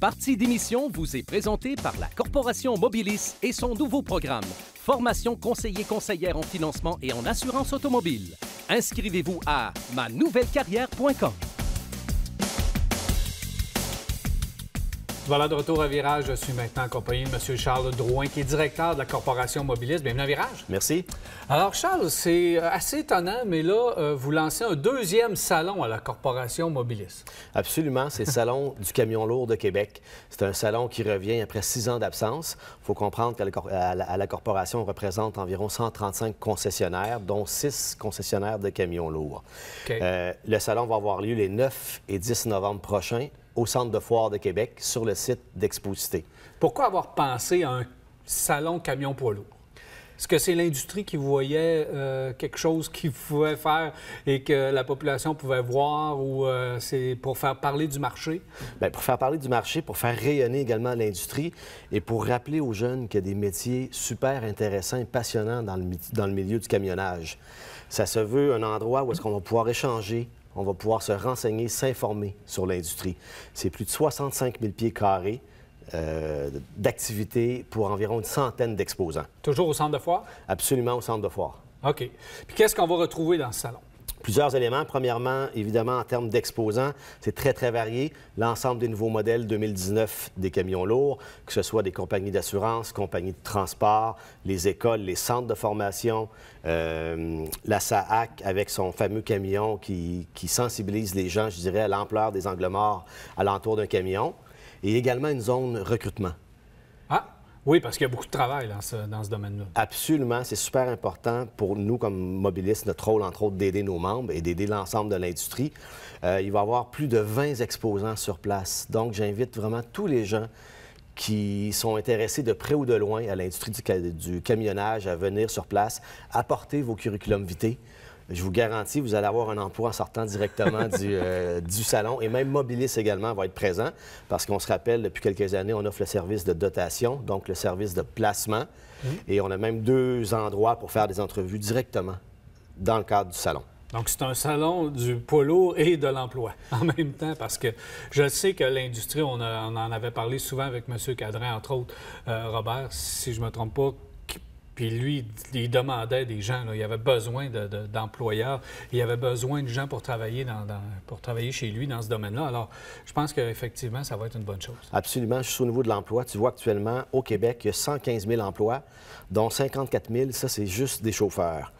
partie d'émission vous est présentée par la Corporation Mobilis et son nouveau programme, Formation conseiller-conseillère en financement et en assurance automobile. Inscrivez-vous à carrière.com. Voilà, de retour à Virage. Je suis maintenant accompagné de M. Charles Drouin, qui est directeur de la Corporation Mobiliste. Bienvenue à Virage. Merci. Alors, Charles, c'est euh, assez étonnant, mais là, euh, vous lancez un deuxième salon à la Corporation Mobilis. Absolument. C'est le Salon du camion lourd de Québec. C'est un salon qui revient après six ans d'absence. Il faut comprendre qu'à la, Corporation, représente environ 135 concessionnaires, dont six concessionnaires de camions lourds. Euh, le salon va avoir lieu les 9 et 10 novembre prochains au Centre de foire de Québec sur le site d'Exposité. Pourquoi avoir pensé à un salon camion poids lourd? Est-ce que c'est l'industrie qui voyait euh, quelque chose qu'il pouvait faire et que la population pouvait voir ou euh, c'est pour faire parler du marché? Bien, pour faire parler du marché, pour faire rayonner également l'industrie et pour rappeler aux jeunes qu'il y a des métiers super intéressants et passionnants dans le, dans le milieu du camionnage. Ça se veut un endroit où est-ce qu'on va pouvoir échanger, on va pouvoir se renseigner, s'informer sur l'industrie. C'est plus de 65 000 pieds carrés euh, d'activité pour environ une centaine d'exposants. Toujours au centre de foire? Absolument au centre de foire. OK. Puis qu'est-ce qu'on va retrouver dans ce salon? Plusieurs éléments. Premièrement, évidemment, en termes d'exposants, c'est très, très varié. L'ensemble des nouveaux modèles 2019 des camions lourds, que ce soit des compagnies d'assurance, compagnies de transport, les écoles, les centres de formation, euh, la SAAC avec son fameux camion qui, qui sensibilise les gens, je dirais, à l'ampleur des angles morts alentour d'un camion. Et également une zone recrutement. Ah! Oui, parce qu'il y a beaucoup de travail dans ce, domaine-là. Absolument. C'est super important pour nous, comme mobilistes, notre rôle, entre autres, d'aider nos membres et d'aider l'ensemble de l'industrie. Euh, il va y avoir plus de 20 exposants sur place. Donc, j'invite vraiment tous les gens qui sont intéressés de près ou de loin à l'industrie du, camionnage à venir sur place, apporter vos curriculums vitae je vous garantis, vous allez avoir un emploi en sortant directement euh, du, salon. Et même Mobilis également va être présent parce qu'on se rappelle, depuis quelques années, on offre le service de dotation, donc le service de placement. Mm. Et on a même deux endroits pour faire des entrevues directement dans le cadre du salon. Donc, c'est un salon du polo et de l'emploi en même temps, parce que je sais que l'industrie, on, en avait parlé souvent avec M. Cadrin, entre autres, euh, Robert, si je ne me trompe pas, puis lui, il demandait des gens. Il avait besoin d'employeurs. il avait besoin de gens pour travailler, pour travailler chez lui dans ce domaine-là. Alors, je pense qu'effectivement, ça va être une bonne chose. Absolument. Juste au niveau de l'emploi, tu vois actuellement, au Québec, il y a 115 000 emplois, dont 54 000, ça, c'est juste des chauffeurs.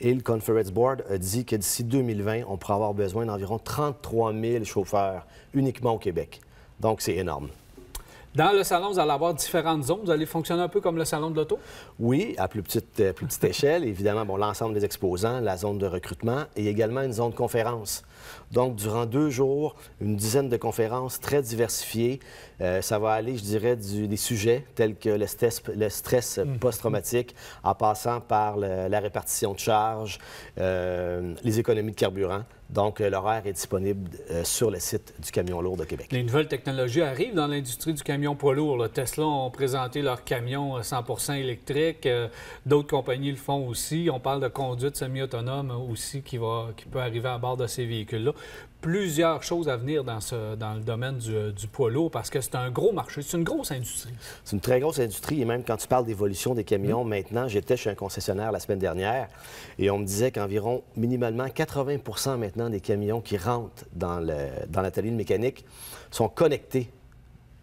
Et le Conference Board a dit que d'ici 2020, on pourra avoir besoin d'environ 33 000 chauffeurs uniquement au Québec. Donc, c'est énorme. Dans le salon, vous allez avoir différentes zones. Vous allez fonctionner un peu comme le salon de l'auto? Oui, à plus petite, euh, plus petite échelle. Évidemment, bon, l'ensemble des exposants, la zone de recrutement et également une zone de conférence. Donc, durant deux jours, une dizaine de conférences très diversifiées. Euh, ça va aller, je dirais, des sujets tels que le stress, mhm. post-traumatique, en passant par la répartition de charges, euh, les économies de carburant. Donc, euh, l'horaire est disponible euh, sur le site du camion lourd de Québec. Les nouvelles technologies arrivent dans l'industrie du camion poids lourd. Tesla ont présenté leur camion 100 euh, électrique. D'autres compagnies le font aussi. On parle de conduite semi-autonome aussi qui, va, qui peut arriver à bord de ces véhicules-là plusieurs choses à venir dans, ce, dans le domaine du, euh, du poids lourd parce que c'est un gros marché, c'est une grosse industrie. C'est une très grosse industrie et même quand tu parles d'évolution des camions, mm. maintenant, j'étais chez un concessionnaire la semaine dernière et on me disait qu'environ minimalement 80 maintenant des camions qui rentrent dans l'atelier de mécanique sont connectés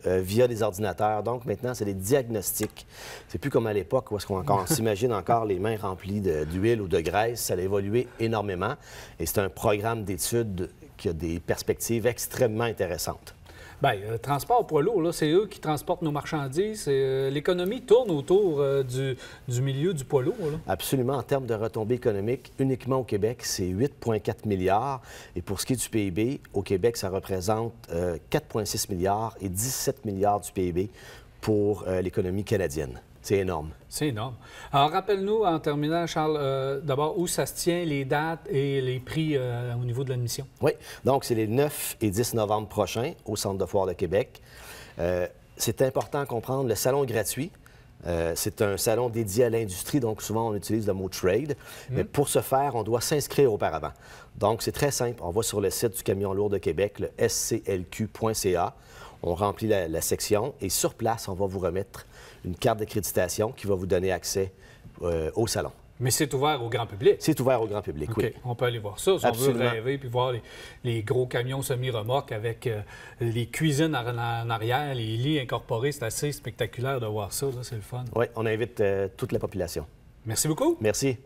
euh, via des ordinateurs. Donc maintenant, c'est des diagnostics. C'est plus comme à l'époque où est-ce qu'on s'imagine encore les mains remplies d'huile ou de graisse. Ça a évolué énormément. Et c'est un programme d'études a des perspectives extrêmement intéressantes. Bien, le euh, transport poids lourd, c'est eux qui transportent nos marchandises. Euh, l'économie tourne autour euh, du, milieu du poids lourd. Absolument. En termes de retombées économiques, uniquement au Québec, c'est 8,4 milliards. Et pour ce qui est du PIB, au Québec, ça représente 4,6 milliards et 17 milliards du PIB pour l'économie canadienne. C'est énorme. C'est énorme. Alors, rappelle-nous, en terminant, Charles, euh, d'abord, où ça se tient, les dates et les prix euh, au niveau de l'admission? Oui. Donc, c'est les 9 et 10 novembre prochains au Centre de foire de Québec. Euh, c'est important à comprendre, le salon est gratuit. c'est un salon dédié à l'industrie, donc souvent on utilise le mot trade. Mm-hmm. Mais pour ce faire, on doit s'inscrire auparavant. Donc c'est très simple. On va sur le site du Camion Lourd de Québec, le sclq.ca on remplit la, section et sur place, on va vous remettre une carte d'accréditation qui va vous donner accès euh, au salon. Mais c'est ouvert au grand public. C'est ouvert au grand public, oui. On peut aller voir ça. on veut rêver puis voir les, gros camions semi-remorques avec euh, les cuisines en, arrière, les lits incorporés, c'est assez spectaculaire de voir ça. C'est le fun. Oui, on invite euh, toute la population. Merci beaucoup. Merci.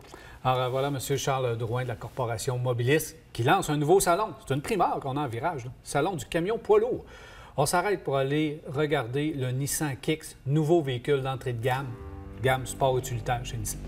Alors voilà, M. Charles Drouin de la Corporation Mobilis qui lance un nouveau salon. C'est une primeur qu'on a en virage. Là. Salon du camion poids lourd. On s'arrête pour aller regarder le Nissan Kicks, nouveau véhicule d'entrée de gamme, gamme sport utilitaire chez Nissan.